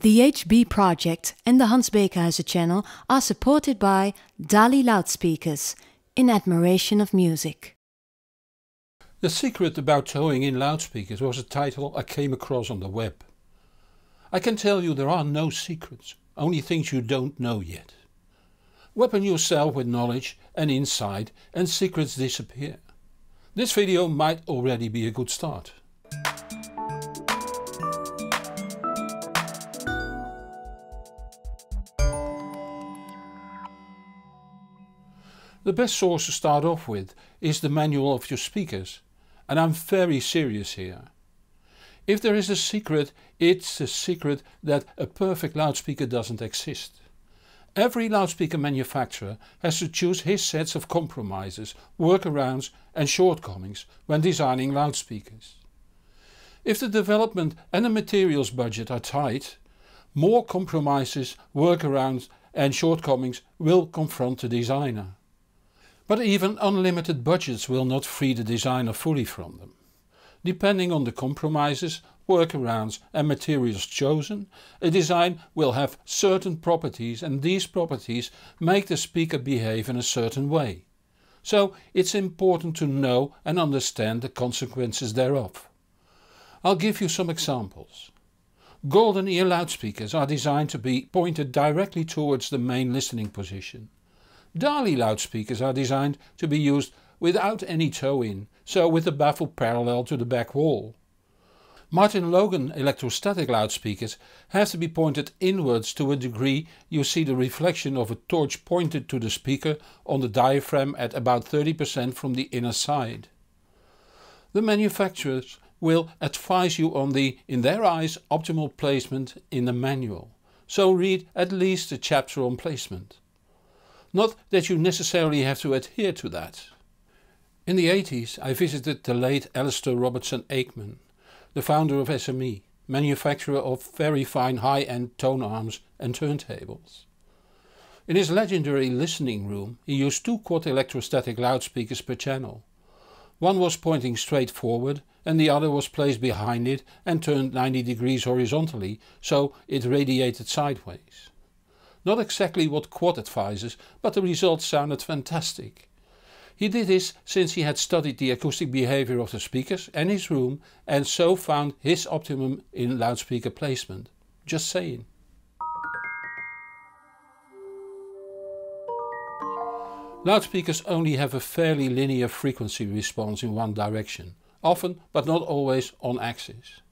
The HB project and the Hans Beekhuizen channel are supported by DALI loudspeakers in admiration of music. The secret about towing in loudspeakers was a title I came across on the web. I can tell you there are no secrets, only things you don't know yet. Weapon yourself with knowledge and insight and secrets disappear. This video might already be a good start. The best source to start off with is the manual of your speakers, and I'm very serious here. If there is a secret, it's a secret that a perfect loudspeaker doesn't exist. Every loudspeaker manufacturer has to choose his sets of compromises, workarounds and shortcomings when designing loudspeakers. If the development and the materials budget are tight, more compromises, workarounds and shortcomings will confront the designer. But even unlimited budgets will not free the designer fully from them. Depending on the compromises, workarounds and materials chosen, a design will have certain properties and these properties make the speaker behave in a certain way. So it's important to know and understand the consequences thereof. I'll give you some examples. Golden ear loudspeakers are designed to be pointed directly towards the main listening position. DALI loudspeakers are designed to be used without any toe-in, so with the baffle parallel to the back wall. Martin Logan electrostatic loudspeakers have to be pointed inwards to a degree you see the reflection of a torch pointed to the speaker on the diaphragm at about 30% from the inner side. The manufacturers will advise you on the, in their eyes, optimal placement in the manual, so read at least the chapter on placement. Not that you necessarily have to adhere to that. In the 80s I visited the late Alistair Robertson Aikman, the founder of SME, manufacturer of very fine high-end tone arms and turntables. In his legendary listening room he used two quad electrostatic loudspeakers per channel. One was pointing straight forward and the other was placed behind it and turned 90 degrees horizontally so it radiated sideways. Not exactly what Quad advises, but the results sounded fantastic. He did this since he had studied the acoustic behavior of the speakers and his room and so found his optimum in loudspeaker placement. Just saying. Loudspeakers only have a fairly linear frequency response in one direction, often but not always on axis.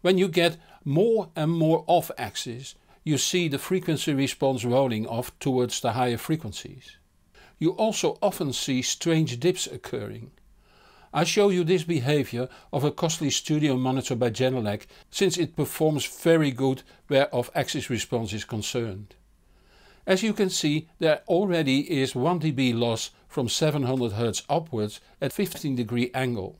When you get more and more off axis, you see the frequency response rolling off towards the higher frequencies. You also often see strange dips occurring. I show you this behavior of a costly studio monitor by Genelec since it performs very good where off-axis response is concerned. As you can see there already is 1 dB loss from 700 Hz upwards at 15 degree angle.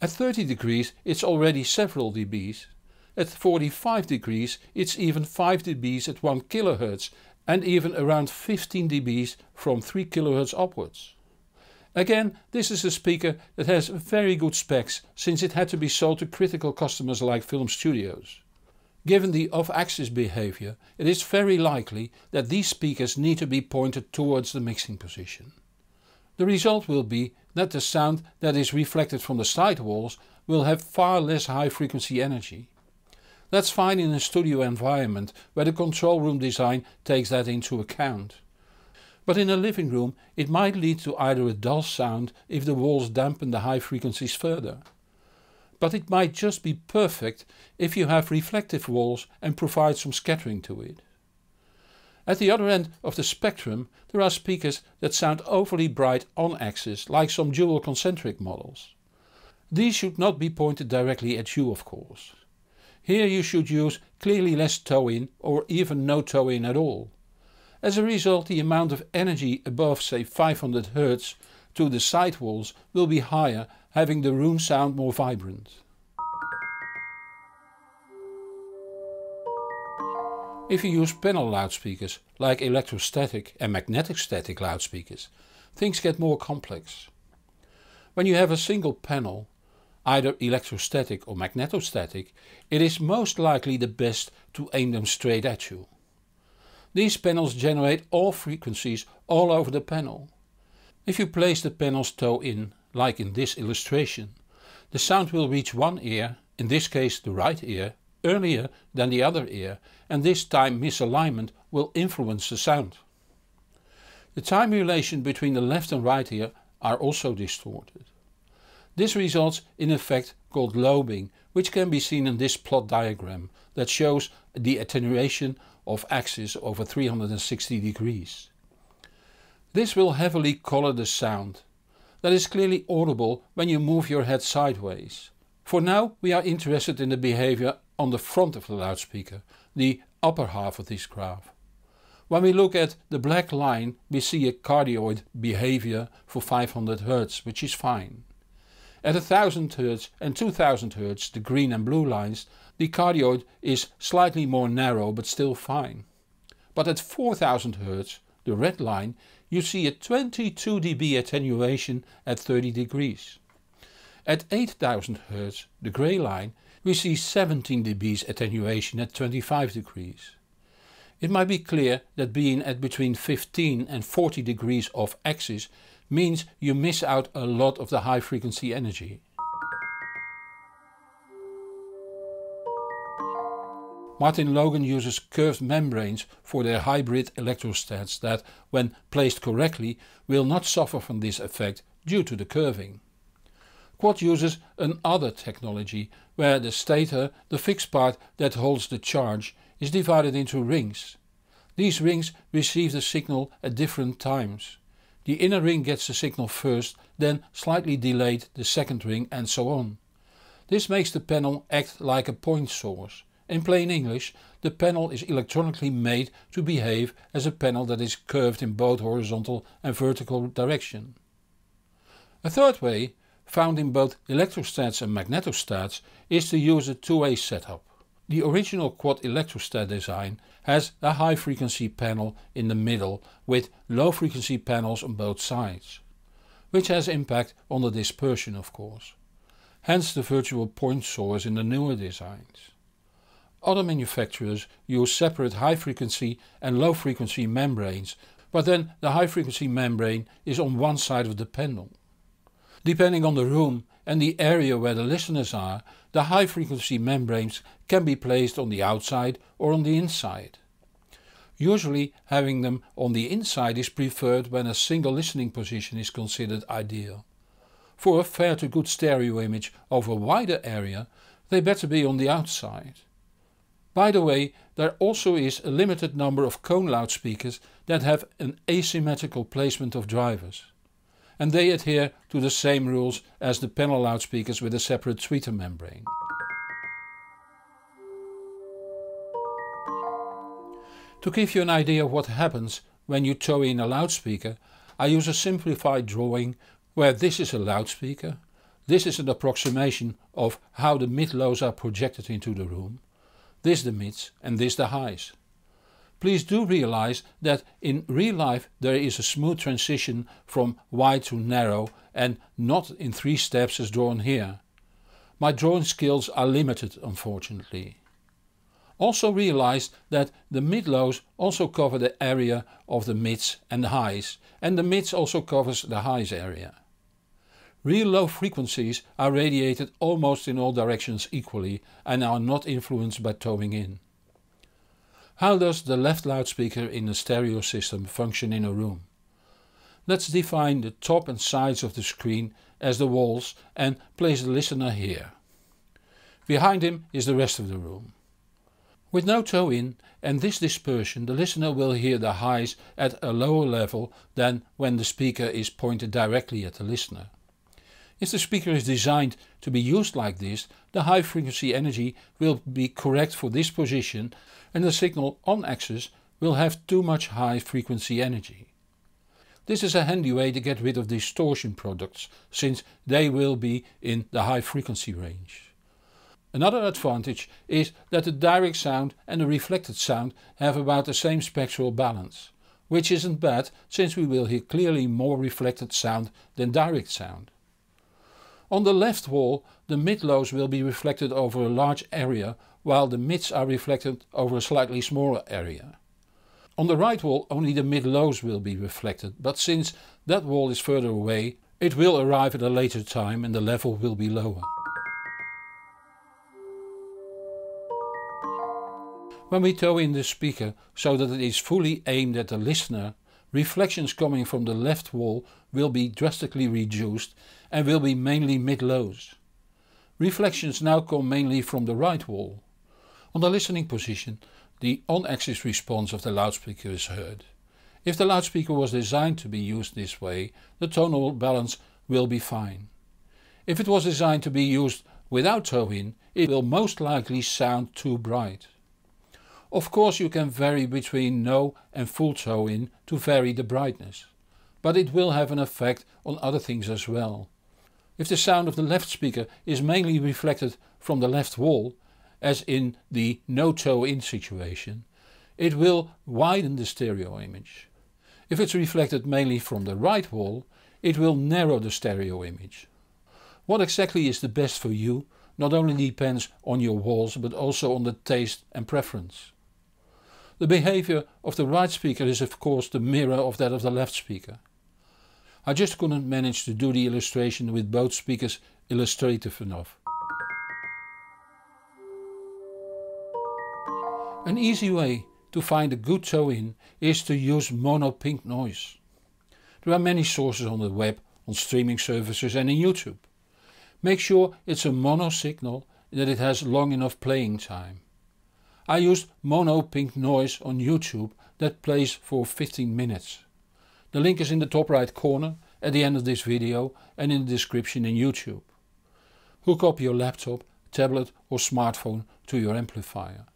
At 30 degrees it's already several dBs. At 45 degrees it's even 5 dBs at 1 kHz and even around 15 dBs from 3 kHz upwards. Again, this is a speaker that has very good specs since it had to be sold to critical customers like film studios. Given the off-axis behavior, it is very likely that these speakers need to be pointed towards the mixing position. The result will be that the sound that is reflected from the side walls will have far less high frequency energy. That's fine in a studio environment where the control room design takes that into account. But in a living room it might lead to either a dull sound if the walls dampen the high frequencies further. But it might just be perfect if you have reflective walls and provide some scattering to it. At the other end of the spectrum there are speakers that sound overly bright on axis like some dual concentric models. These should not be pointed directly at you of course. Here you should use clearly less towing or even no towing at all. As a result the amount of energy above say 500 Hz to the side walls will be higher having the room sound more vibrant. If you use panel loudspeakers like electrostatic and magnetic static loudspeakers, things get more complex. When you have a single panel either electrostatic or magnetostatic, it is most likely the best to aim them straight at you. These panels generate all frequencies all over the panel. If you place the panel's toe in, like in this illustration, the sound will reach one ear, in this case the right ear, earlier than the other ear and this time misalignment will influence the sound. The time relation between the left and right ear are also distorted. This results in an effect called lobing, which can be seen in this plot diagram that shows the attenuation of axis over 360 degrees. This will heavily color the sound. That is clearly audible when you move your head sideways. For now we are interested in the behavior on the front of the loudspeaker, the upper half of this graph. When we look at the black line we see a cardioid behavior for 500 Hz, which is fine. At 1000 Hz and 2000 Hz, the green and blue lines, the cardioid is slightly more narrow but still fine. But at 4000 Hz, the red line, you see a 22 dB attenuation at 30 degrees. At 8000 Hz, the grey line, we see 17 dB attenuation at 25 degrees. It might be clear that being at between 15 and 40 degrees off axis means you miss out a lot of the high frequency energy. Martin Logan uses curved membranes for their hybrid electrostats that, when placed correctly, will not suffer from this effect due to the curving. Quad uses another technology where the stator, the fixed part that holds the charge, is divided into rings. These rings receive the signal at different times. The inner ring gets the signal first, then slightly delayed the second ring and so on. This makes the panel act like a point source. In plain English, the panel is electronically made to behave as a panel that is curved in both horizontal and vertical direction. A third way, found in both electrostats and magnetostats, is to use a two-way setup. The original quad electrostat design has a high frequency panel in the middle with low frequency panels on both sides, which has impact on the dispersion of course, hence the virtual point source in the newer designs. Other manufacturers use separate high frequency and low frequency membranes, but then the high frequency membrane is on one side of the panel. Depending on the room and the area where the listeners are, the high frequency membranes can be placed on the outside or on the inside. Usually having them on the inside is preferred when a single listening position is considered ideal. For a fair to good stereo image over a wider area, they better be on the outside. By the way, there also is a limited number of cone loudspeakers that have an asymmetrical placement of drivers and they adhere to the same rules as the panel loudspeakers with a separate tweeter membrane. To give you an idea of what happens when you tow in a loudspeaker, I use a simplified drawing where this is a loudspeaker, this is an approximation of how the mid-lows are projected into the room, this the mids and this the highs please do realize that in real life there is a smooth transition from wide to narrow and not in three steps as drawn here. My drawing skills are limited unfortunately. Also realize that the mid-lows also cover the area of the mids and the highs and the mids also covers the highs area. Real low frequencies are radiated almost in all directions equally and are not influenced by towing in. How does the left loudspeaker in a stereo system function in a room? Let's define the top and sides of the screen as the walls and place the listener here. Behind him is the rest of the room. With no toe in and this dispersion the listener will hear the highs at a lower level than when the speaker is pointed directly at the listener. If the speaker is designed to be used like this, the high frequency energy will be correct for this position and the signal on axis will have too much high frequency energy. This is a handy way to get rid of distortion products, since they will be in the high frequency range. Another advantage is that the direct sound and the reflected sound have about the same spectral balance, which isn't bad since we will hear clearly more reflected sound than direct sound. On the left wall, the mid-lows will be reflected over a large area, while the mids are reflected over a slightly smaller area. On the right wall only the mid-lows will be reflected, but since that wall is further away, it will arrive at a later time and the level will be lower. When we tow in the speaker so that it is fully aimed at the listener, reflections coming from the left wall will be drastically reduced and will be mainly mid-lows. Reflections now come mainly from the right wall. On the listening position, the on-axis response of the loudspeaker is heard. If the loudspeaker was designed to be used this way, the tonal balance will be fine. If it was designed to be used without toe-in, it will most likely sound too bright. Of course you can vary between no and full toe-in to vary the brightness, but it will have an effect on other things as well, if the sound of the left speaker is mainly reflected from the left wall, as in the no-toe-in situation, it will widen the stereo image. If it's reflected mainly from the right wall, it will narrow the stereo image. What exactly is the best for you not only depends on your walls but also on the taste and preference. The behavior of the right speaker is of course the mirror of that of the left speaker. I just couldn't manage to do the illustration with both speakers illustrative enough. An easy way to find a good toe in is to use mono pink noise. There are many sources on the web, on streaming services and in YouTube. Make sure it's a mono signal and that it has long enough playing time. I used mono pink noise on YouTube that plays for 15 minutes. The link is in the top right corner, at the end of this video and in the description in YouTube. Hook up your laptop, tablet or smartphone to your amplifier.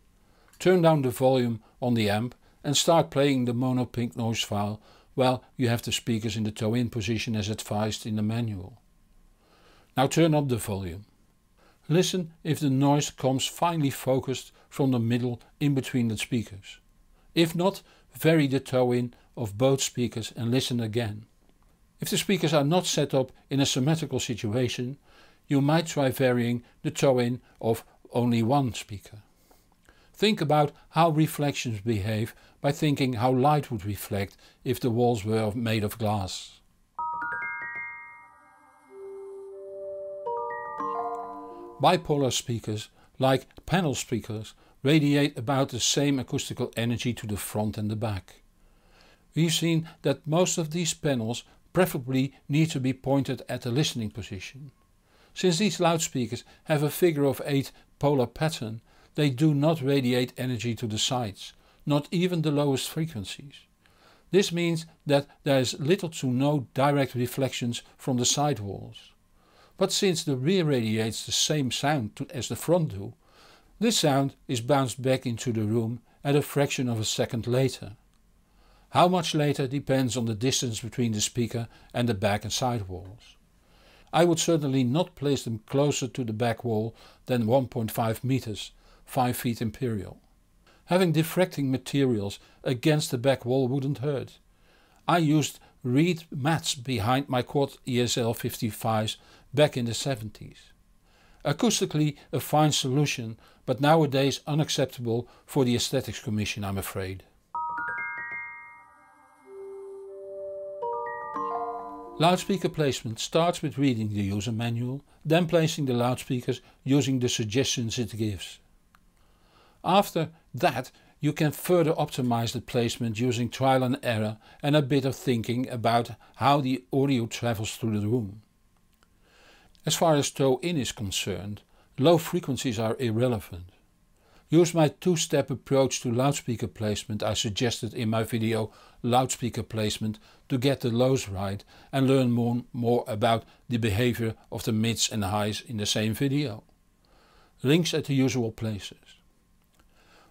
Turn down the volume on the amp and start playing the mono pink noise file while you have the speakers in the toe-in position as advised in the manual. Now turn up the volume. Listen if the noise comes finely focused from the middle in between the speakers. If not, vary the tone of both speakers and listen again. If the speakers are not set up in a symmetrical situation, you might try varying the tone of only one speaker. Think about how reflections behave by thinking how light would reflect if the walls were made of glass. Bipolar speakers, like panel speakers, radiate about the same acoustical energy to the front and the back. We've seen that most of these panels preferably need to be pointed at the listening position. Since these loudspeakers have a figure of 8 polar pattern, they do not radiate energy to the sides, not even the lowest frequencies. This means that there is little to no direct reflections from the side walls. But since the rear radiates the same sound as the front do, this sound is bounced back into the room at a fraction of a second later. How much later depends on the distance between the speaker and the back and side walls. I would certainly not place them closer to the back wall than 1.5 meters, 5 feet imperial. Having diffracting materials against the back wall wouldn't hurt. I used reed mats behind my quad ESL 55s back in the 70s. Acoustically a fine solution but nowadays unacceptable for the Aesthetics Commission I'm afraid. Loudspeaker placement starts with reading the user manual, then placing the loudspeakers using the suggestions it gives. After that you can further optimize the placement using trial and error and a bit of thinking about how the audio travels through the room. As far as toe-in is concerned, Low frequencies are irrelevant. Use my two-step approach to loudspeaker placement I suggested in my video Loudspeaker Placement to get the lows right and learn more, more about the behavior of the mids and highs in the same video. Links at the usual places.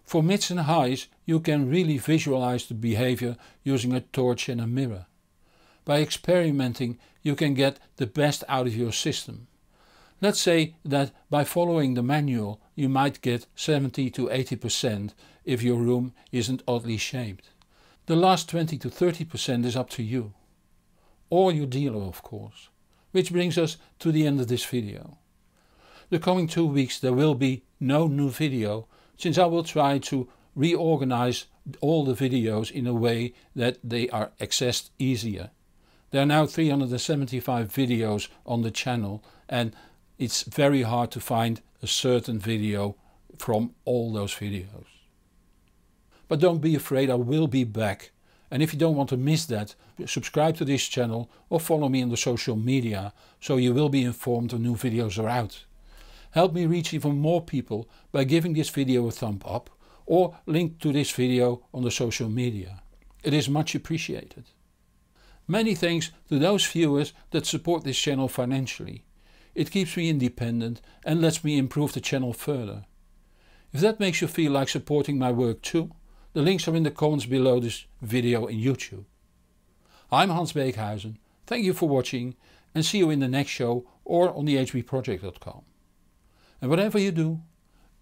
For mids and highs you can really visualize the behavior using a torch and a mirror. By experimenting you can get the best out of your system. Let's say that by following the manual you might get 70 to 80% if your room isn't oddly shaped. The last 20 to 30% is up to you. Or your dealer of course. Which brings us to the end of this video. The coming two weeks there will be no new video since I will try to reorganize all the videos in a way that they are accessed easier. There are now 375 videos on the channel and it's very hard to find a certain video from all those videos. But don't be afraid, I will be back. And if you don't want to miss that, subscribe to this channel or follow me on the social media so you will be informed when new videos are out. Help me reach even more people by giving this video a thumb up or link to this video on the social media. It is much appreciated. Many thanks to those viewers that support this channel financially. It keeps me independent and lets me improve the channel further. If that makes you feel like supporting my work too, the links are in the comments below this video in YouTube. I'm Hans Beekhuizen, thank you for watching and see you in the next show or on thehbproject.com. And whatever you do,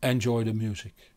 enjoy the music.